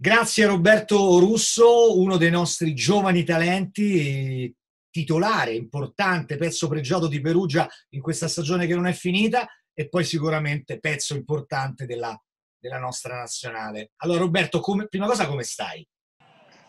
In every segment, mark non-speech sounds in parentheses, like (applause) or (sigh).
Grazie Roberto Russo, uno dei nostri giovani talenti, titolare importante, pezzo pregiato di Perugia in questa stagione che non è finita e poi sicuramente pezzo importante della, della nostra nazionale. Allora Roberto, come, prima cosa come stai?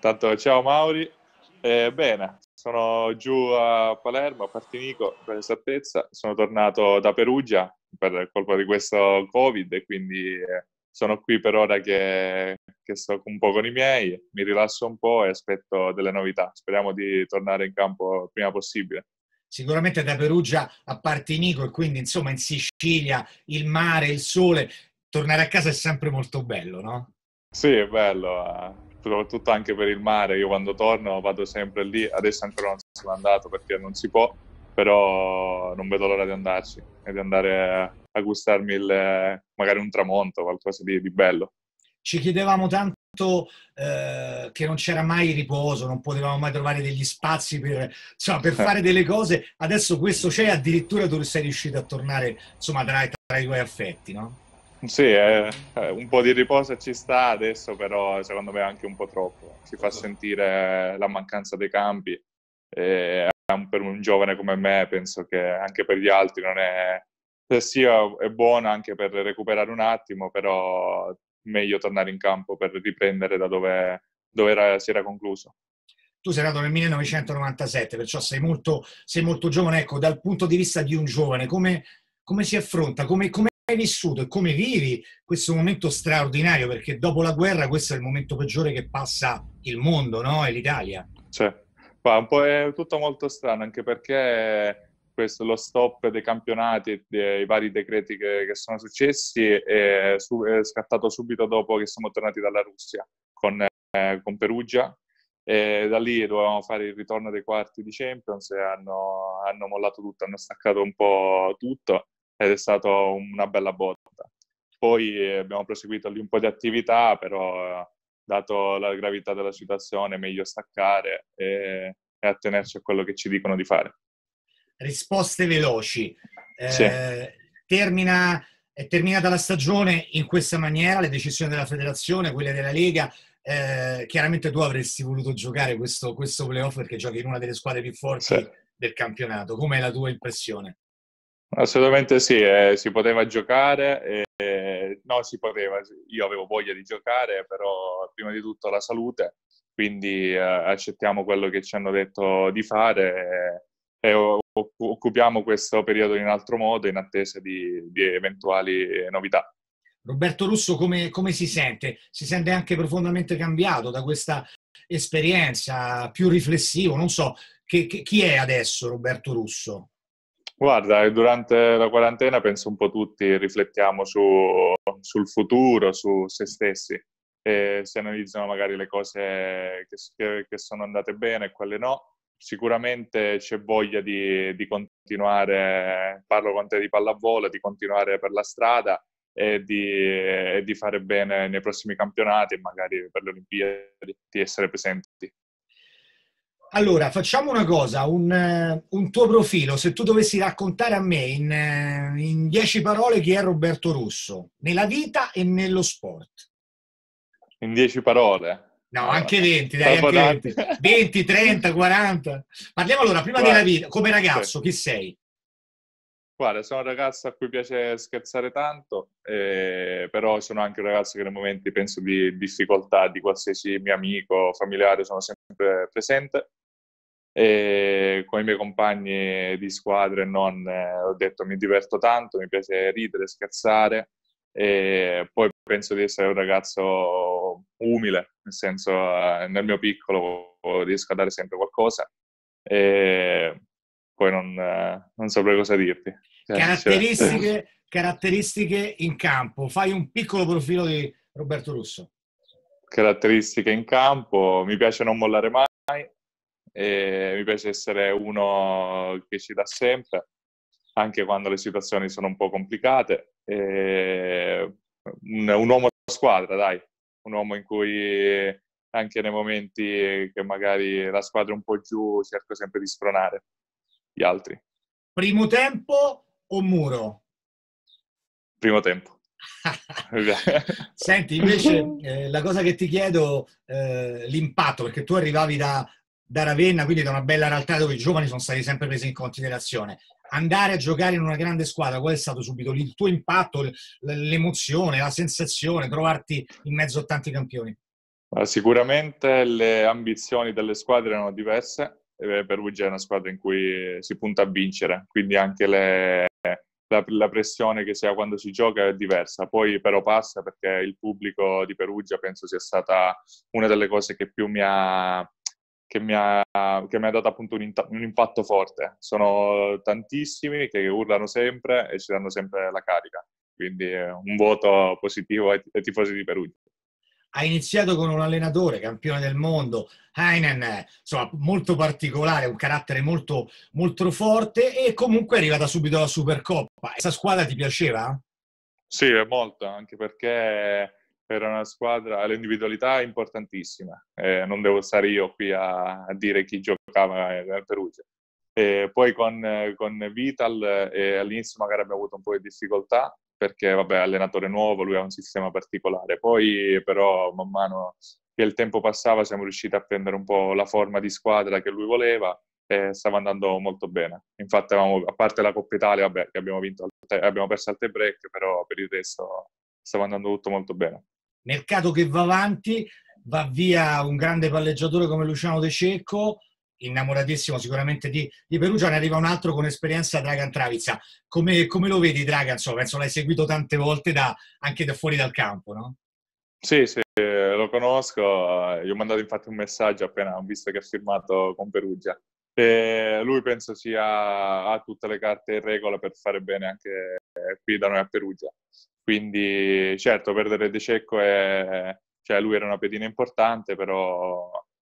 Tanto ciao Mauri, eh, bene, sono giù a Palermo, a Partinico per esattezza, sono tornato da Perugia per colpa di questo Covid e quindi... Eh sono qui per ora che, che, sto un po' con i miei, mi rilasso un po' e aspetto delle novità. Speriamo di tornare in campo il prima possibile. Sicuramente da Perugia a parte Nico e quindi insomma in Sicilia il mare, il sole, tornare a casa è sempre molto bello, no? Sì, è bello, eh. soprattutto anche per il mare. Io quando torno vado sempre lì, adesso ancora non sono andato perché non si può, però non vedo l'ora di andarci e di andare a gustarmi il, magari un tramonto, qualcosa di, di bello. Ci chiedevamo tanto eh, che non c'era mai riposo, non potevamo mai trovare degli spazi per, insomma, per eh. fare delle cose. Adesso questo c'è, addirittura tu sei riuscito a tornare insomma, tra, tra i tuoi affetti, no? Sì, eh, eh, un po' di riposo ci sta adesso, però secondo me anche un po' troppo. Si fa sentire la mancanza dei campi e eh, per un giovane come me penso che anche per gli altri non è, sia è buona anche per recuperare un attimo, però meglio tornare in campo per riprendere da dove, dove era, si era concluso. Tu sei nato nel 1997, perciò sei molto, sei molto giovane. Ecco, dal punto di vista di un giovane, come, come si affronta, come, come hai vissuto e come vivi questo momento straordinario? Perché dopo la guerra questo è il momento peggiore che passa il mondo no? e l'Italia. Cioè, è, tutto molto strano, anche perché questo, lo stop dei campionati, e dei vari decreti che, che sono successi, è, su, è, scattato subito dopo che siamo tornati dalla Russia con, eh, con Perugia. E da lì dovevamo fare il ritorno dei quarti di Champions e hanno, hanno mollato tutto, hanno staccato un po' tutto ed è stata una bella botta. Poi eh, abbiamo proseguito lì un po' di attività, però eh, dato la gravità della situazione è meglio staccare e, e attenerci a quello che ci dicono di fare risposte veloci. Eh, sì. termina, è terminata la stagione in questa maniera, le decisioni della federazione, quelle della Lega. Eh, chiaramente tu avresti voluto giocare questo, questo playoff perché giochi in una delle squadre più forti sì. del campionato. Com'è la tua impressione? Assolutamente sì, eh, si poteva giocare, eh, no si poteva, io avevo voglia di giocare, però prima di tutto la salute, quindi eh, accettiamo quello che ci hanno detto di fare eh, e occupiamo questo periodo in altro modo in attesa di, di eventuali eh, novità. Roberto Russo come, come, si sente? Si sente anche profondamente cambiato da questa esperienza, più riflessivo, non so, che, che, chi è adesso Roberto Russo? Guarda, eh, durante la quarantena penso un po' tutti riflettiamo su, sul futuro, su se stessi, e eh, si analizzano magari le cose che, che sono andate bene e quelle no, sicuramente c'è voglia di, di, continuare, parlo con te di pallavolo, di continuare per la strada e di, e di fare bene nei prossimi campionati e magari per le Olimpiadi, di essere presenti. Allora, facciamo una cosa, un, eh, un, tuo profilo, se tu dovessi raccontare a me in, eh, in, dieci parole chi è Roberto Russo, nella vita e nello sport. In dieci parole? No, eh, anche 20, dai, anche 20. 20, 30, 40. Parliamo allora, prima Guarda, della vita, come ragazzo, sì. chi sei? Guarda, sono un ragazzo a cui piace scherzare tanto, eh, però sono anche un ragazzo che nei momenti, penso, di difficoltà di qualsiasi mio amico, familiare, sono sempre presente. E con i miei compagni di squadra e non, eh, ho detto, mi diverto tanto, mi piace ridere, scherzare. E poi penso di essere un ragazzo umile, nel senso eh, nel mio piccolo riesco a dare sempre qualcosa e poi non, eh, non saprei cosa dirti. Cioè, caratteristiche, caratteristiche in campo, fai un piccolo profilo di Roberto Russo. Caratteristiche in campo, mi piace non mollare mai, mi piace essere uno che ci dà sempre, anche quando le situazioni sono un po' complicate. E un, un uomo da squadra, dai, un uomo in cui eh, anche nei momenti eh, che magari la squadra è un po' giù cerco sempre di spronare gli altri. Primo tempo o muro? Primo tempo. (laughs) Senti, invece eh, la cosa che ti chiedo, eh, l'impatto, perché tu arrivavi da da Ravenna, quindi da una bella realtà dove i giovani sono stati sempre presi in considerazione. Andare a giocare in una grande squadra, qual è stato subito il tuo impatto, l'emozione, la sensazione, trovarti in mezzo a tanti campioni? Sicuramente le ambizioni delle squadre erano diverse, per Luigi è una squadra in cui si punta a vincere, quindi anche le, la, la, pressione che si ha quando si gioca è diversa. Poi però passa perché il pubblico di Perugia penso sia stata una delle cose che più mi ha che mi ha, che mi ha dato appunto un, int- un, impatto forte. Sono tantissimi che urlano sempre e ci danno sempre la carica. Quindi eh, un voto positivo ai, ai tifosi di Perugia ha iniziato con un allenatore, campione del mondo, Heinen, insomma, molto particolare, un carattere molto, molto forte e comunque è arrivata subito alla Supercoppa. Questa squadra ti piaceva? Sì, molto, anche perché era una squadra, l'individualità è importantissima, eh, non devo stare io qui a, a dire chi giocava eh, a Perugia. E poi con, con Vital eh, all'inizio magari abbiamo avuto un po' di difficoltà perché vabbè allenatore nuovo, lui ha un sistema particolare, poi però man mano che il tempo passava siamo riusciti a prendere un po' la forma di squadra che lui voleva e stava andando molto bene. Infatti avevamo, a parte la Coppa Italia vabbè, che abbiamo, vinto, abbiamo perso al tie break, però per il resto stava andando tutto molto bene mercato che va avanti, va via un grande palleggiatore come Luciano De Cecco, innamoratissimo sicuramente di, di Perugia, ne arriva un altro con esperienza Dragan Travizza. Come, come lo vedi Dragan? Insomma, penso l'hai seguito tante volte da, anche da fuori dal campo, no? Sì, sì, lo conosco. Gli ho mandato infatti un messaggio appena ho visto che ha firmato con Perugia. E lui penso sia, ha tutte le carte in regola per fare bene anche qui da noi a Perugia. Quindi certo, perdere De Cecco è... Cioè, lui era una pedina importante, però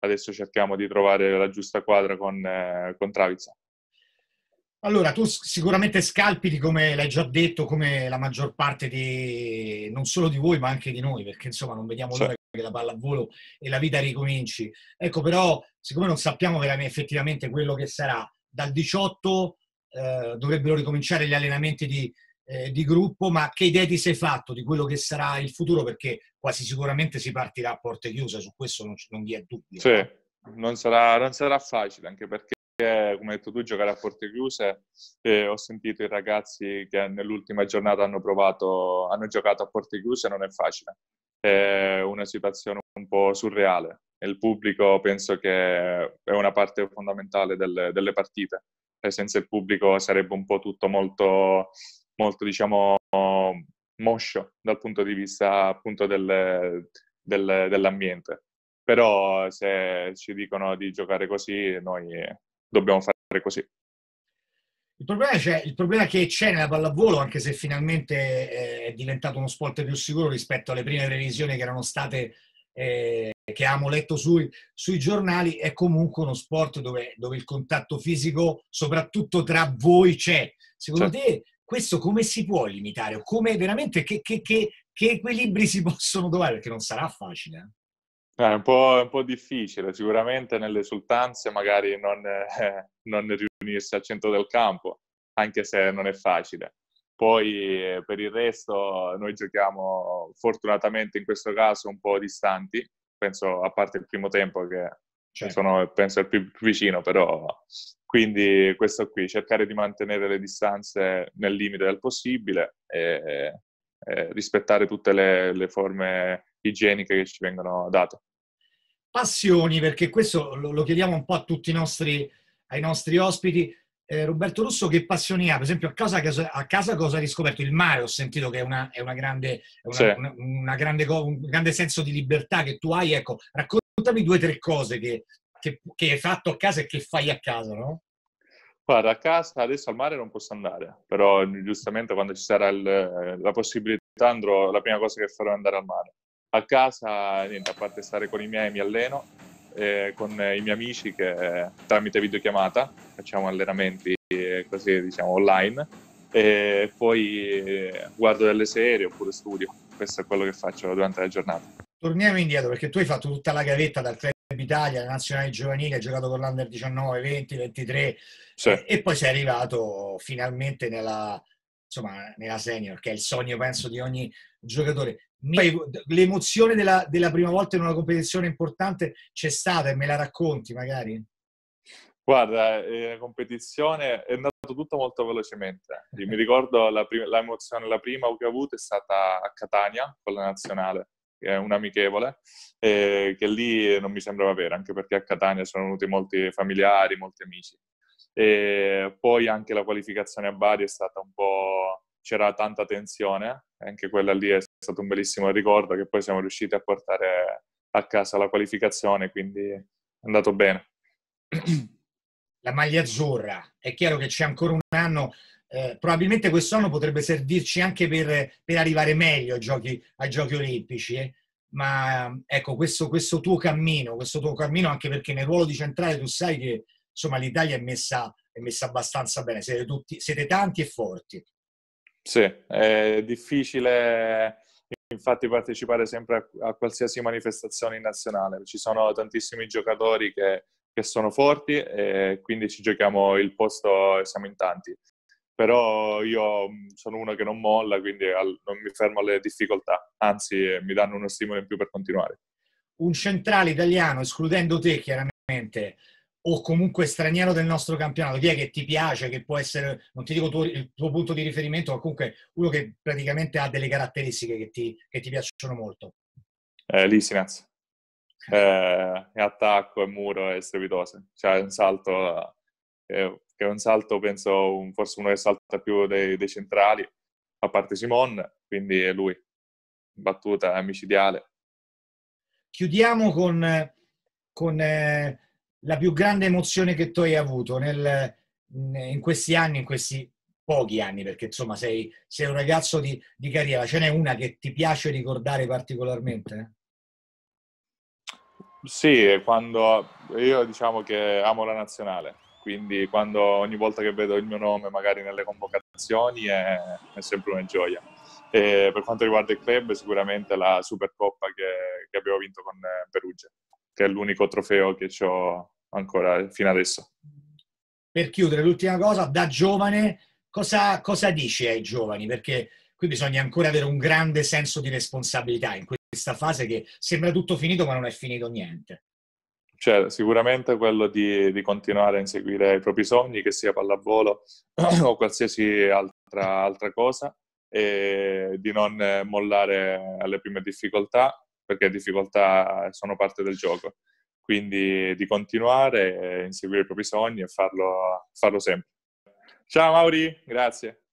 adesso cerchiamo di trovare la giusta quadra con, eh, con Travizza. Allora, tu sicuramente scalpiti, come l'hai già detto, come la maggior parte di non solo di voi, ma anche di noi, perché insomma non vediamo l'ora che la palla a volo e la vita ricominci. Ecco, però, siccome non sappiamo veramente effettivamente quello che sarà, dal 18 eh, dovrebbero ricominciare gli allenamenti di eh, di gruppo, ma che idee ti sei fatto di quello che sarà il futuro? Perché quasi sicuramente si partirà a porte chiuse, su questo non, non vi è dubbio. Sì, non sarà, non sarà facile, anche perché come hai detto tu, giocare a porte chiuse. Eh, ho sentito i ragazzi che nell'ultima giornata hanno provato, hanno giocato a porte chiuse, non è facile. È una situazione un po' surreale. Il pubblico penso che è una parte fondamentale delle, delle partite. E senza il pubblico sarebbe un po' tutto molto molto, diciamo, moscio dal punto di vista appunto del, del, dell'ambiente. Però se ci dicono di giocare così, noi dobbiamo fare così. Il problema, c'è, il problema che c'è nella pallavolo, anche se finalmente eh, è diventato uno sport più sicuro rispetto alle prime previsioni che erano state eh, che abbiamo letto sui, sui, giornali, è comunque uno sport dove, dove, il contatto fisico, soprattutto tra voi, c'è. Secondo certo. te questo come si può limitare? come veramente che, che, che, che equilibri si (laughs) possono trovare? Perché non sarà facile. Eh. Eh, è, un è, un po', difficile, sicuramente nelle esultanze magari non, eh, non riunirsi al centro del campo, anche se non è facile. Poi eh, per il resto noi giochiamo fortunatamente in questo caso un po' distanti, penso a parte il primo tempo che Certo. Sono, penso, il più, più vicino, però... Quindi questo qui, cercare di mantenere le distanze nel limite del possibile e, e rispettare tutte le, le forme igieniche che ci vengono date. Passioni, perché questo lo, lo chiediamo un po' a tutti i nostri, ai nostri ospiti. Eh, Roberto Russo, che passioni ha? Per esempio, a casa, a casa cosa hai riscoperto? Il mare, ho sentito che è, una, è, una grande, è una, sì. un grande senso di libertà che tu hai. Ecco, racconti raccontami due o tre cose che, che, che, hai fatto a casa e che fai a casa, no? Guarda, a casa adesso al mare non posso andare, però mm, giustamente quando ci sarà il, eh, la possibilità andrò, la prima cosa che farò è andare al mare. A casa, niente, a parte stare con i miei, mi alleno, eh, con i miei amici che tramite videochiamata facciamo allenamenti eh, così diciamo online e poi eh, guardo delle serie oppure studio. Questo è quello che faccio durante la giornata. Torniamo indietro perché tu hai fatto tutta la gavetta dal Club Italia, la nazionale giovanile, hai giocato con l'Under 19, 20, 23 sì. e poi sei arrivato finalmente nella, insomma, nella senior, che è il sogno penso di ogni giocatore. Mi... L'emozione della, della prima volta in una competizione importante c'è stata e me la racconti magari? Guarda, eh, la competizione è andata tutto molto velocemente. Io mi ricordo la prima, l'emozione, la prima che ho avuto è stata a Catania con la nazionale è un amichevole, eh, che lì non mi sembrava vera, anche perché a Catania sono venuti molti familiari, molti amici. E poi anche la qualificazione a Bari è stata un po'... c'era tanta tensione, anche quella lì è stato un bellissimo ricordo che poi siamo riusciti a portare a casa la qualificazione, quindi è andato bene. La maglia azzurra, è chiaro che c'è ancora un anno eh, probabilmente quest'anno potrebbe servirci anche per, per arrivare meglio ai giochi, ai giochi olimpici. Eh? Ma ecco, questo, questo, tuo cammino, questo tuo cammino anche perché nel ruolo di centrale tu sai che insomma, l'Italia è messa, è messa abbastanza bene, siete, tutti, siete tanti e forti. Sì, è difficile infatti partecipare sempre a, a qualsiasi manifestazione in nazionale. Ci sono tantissimi giocatori che, che sono forti e quindi ci giochiamo il posto e siamo in tanti però io mm, sono uno che non molla, quindi non mi fermo alle difficoltà, anzi eh, mi danno uno stimolo in più per continuare. Un centrale italiano, escludendo te chiaramente, o comunque straniero del nostro campionato, chi è che ti piace, che può essere, non ti dico tuo, il tuo punto di riferimento, ma comunque uno che praticamente ha delle caratteristiche che ti, che ti piacciono molto? Eh, Lisinaz. Eh, è attacco, è muro, è strepitoso. C'ha un salto che è un salto, penso, un, forse uno che salta più dei, dei centrali, a parte Simon, quindi è lui, battuta micidiale. Chiudiamo con, con eh, la più grande emozione che tu hai avuto nel, in questi anni, in questi pochi anni, perché insomma sei, sei un ragazzo di, di, carriera, ce n'è una che ti piace ricordare particolarmente? Sì, quando io diciamo che amo la nazionale, quindi quando, ogni volta che vedo il mio nome magari nelle convocazioni è, è sempre una gioia. E per quanto riguarda il club sicuramente la Supercoppa che, che abbiamo vinto con eh, Perugia, che è l'unico trofeo che ho ancora fino adesso. Per chiudere, l'ultima cosa, da giovane cosa, cosa dici ai giovani? Perché qui bisogna ancora avere un grande senso di responsabilità in questa fase che sembra tutto finito ma non è finito niente cioè, sicuramente quello di, di, continuare a inseguire i propri sogni, che sia pallavolo (clears throat) o qualsiasi altra, altra cosa, e di non eh, mollare alle prime difficoltà, perché difficoltà sono parte del gioco. Quindi di continuare a eh, inseguire i propri sogni e farlo, farlo sempre. Ciao Mauri, grazie.